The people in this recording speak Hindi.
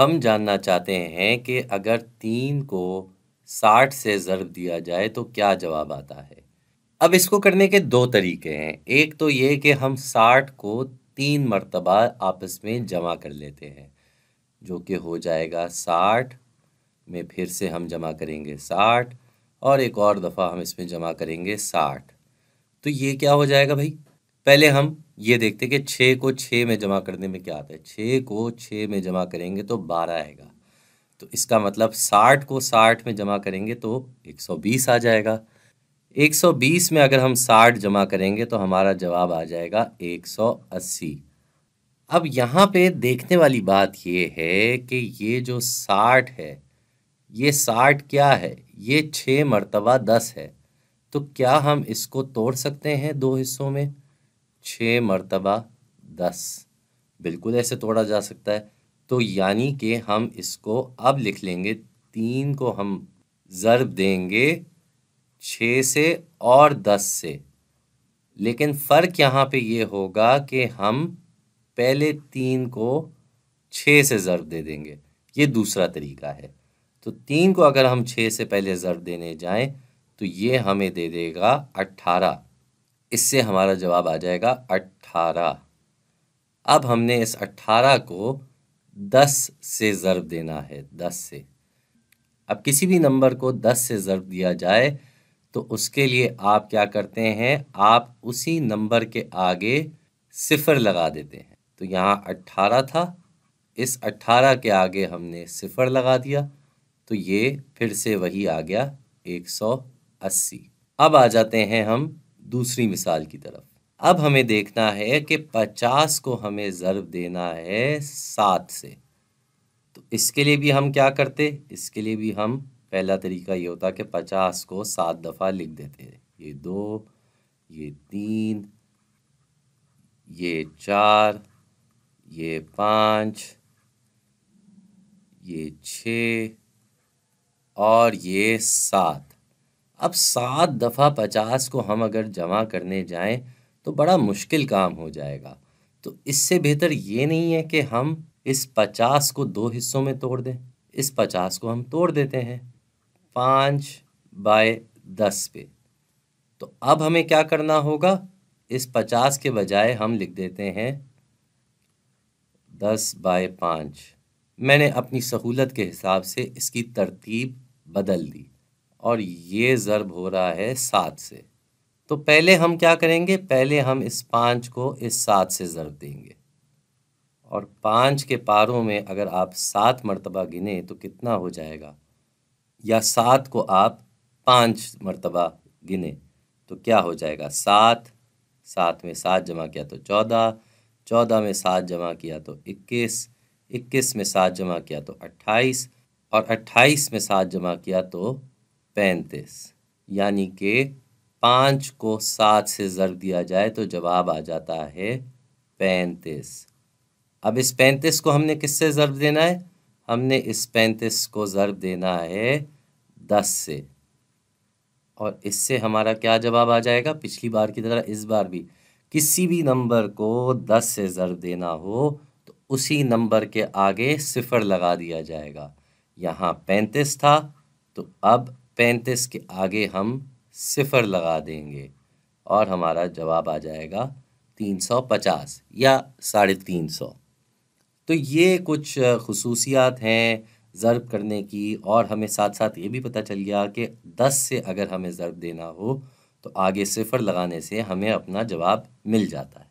हम जानना चाहते हैं कि अगर तीन को साठ से ज़र्ब दिया जाए तो क्या जवाब आता है अब इसको करने के दो तरीके हैं एक तो ये कि हम साठ को तीन मरतबा आपस में जमा कर लेते हैं जो कि हो जाएगा साठ में फिर से हम जमा करेंगे साठ और एक और दफ़ा हम इसमें जमा करेंगे साठ तो ये क्या हो जाएगा भाई पहले हम ये देखते कि छः को छः में जमा करने में क्या आता है छः को छः में जमा करेंगे तो बारह आएगा तो इसका मतलब साठ को साठ में जमा करेंगे तो एक सौ बीस आ जाएगा एक सौ बीस में अगर हम साठ जमा करेंगे तो हमारा जवाब आ जाएगा एक सौ अस्सी अब यहाँ पे देखने वाली बात ये है कि ये जो साठ है ये साठ क्या है ये छः मरतबा दस है तो क्या हम इसको तोड़ सकते हैं दो हिस्सों में छः मरतबा दस बिल्कुल ऐसे तोड़ा जा सकता है तो यानी कि हम इसको अब लिख लेंगे तीन को हम ज़रब देंगे छः से और दस से लेकिन फ़र्क यहाँ पे ये होगा कि हम पहले तीन को छः से ज़रब दे देंगे ये दूसरा तरीका है तो तीन को अगर हम छः से पहले ज़रब देने जाएं तो ये हमें दे देगा अट्ठारह इससे हमारा जवाब आ जाएगा अट्ठारह अब हमने इस अट्ठारह को दस से ज़रब देना है दस से अब किसी भी नंबर को दस से ज़र्ब दिया जाए तो उसके लिए आप क्या करते हैं आप उसी नंबर के आगे सिफ़र लगा देते हैं तो यहाँ अट्ठारह था इस अट्ठारह के आगे हमने सिफ़र लगा दिया तो ये फिर से वही आ गया एक सौ अस्सी अब आ जाते हैं हम दूसरी मिसाल की तरफ अब हमें देखना है कि पचास को हमें ज़र्ब देना है सात से तो इसके लिए भी हम क्या करते इसके लिए भी हम पहला तरीका ये होता कि पचास को सात दफ़ा लिख देते ये दो ये तीन ये चार ये पाँच ये छ और ये सात अब सात दफ़ा पचास को हम अगर जमा करने जाएं तो बड़ा मुश्किल काम हो जाएगा तो इससे बेहतर ये नहीं है कि हम इस पचास को दो हिस्सों में तोड़ दें इस पचास को हम तोड़ देते हैं पाँच बाय दस पे तो अब हमें क्या करना होगा इस पचास के बजाय हम लिख देते हैं दस बाय पाँच मैंने अपनी सहूलत के हिसाब से इसकी तरतीब बदल दी और ये ज़रब हो रहा है सात से तो पहले हम क्या करेंगे पहले हम इस पाँच को इस सात से ज़रब देंगे और पाँच के पारों में अगर आप सात मरतबा गिने तो कितना हो जाएगा या सात को आप पाँच मरतबा गिने तो क्या हो जाएगा सात सात में सात जमा किया तो चौदह चौदह में सात जमा किया तो इक्कीस इक्कीस में सात जमा किया तो अट्ठाईस और अट्ठाईस में सात जमा किया तो पैंतीस यानी कि पाँच को सात से ज़र दिया जाए तो जवाब आ जाता है पैंतीस अब इस पैंतीस को हमने किससे ज़रब देना है हमने इस पैंतीस को ज़रब देना है दस से और इससे हमारा क्या जवाब आ जाएगा पिछली बार की तरह इस बार भी किसी भी नंबर को दस से ज़रब देना हो तो उसी नंबर के आगे सिफर लगा दिया जाएगा यहाँ पैंतीस था तो अब पैंतीस के आगे हम सिफर लगा देंगे और हमारा जवाब आ जाएगा तीन सौ पचास या साढ़े तीन सौ तो ये कुछ खसूसियात हैं ज़रब करने की और हमें साथ साथ ये भी पता चल गया कि दस से अगर हमें ज़रब देना हो तो आगे सिफर लगाने से हमें अपना जवाब मिल जाता है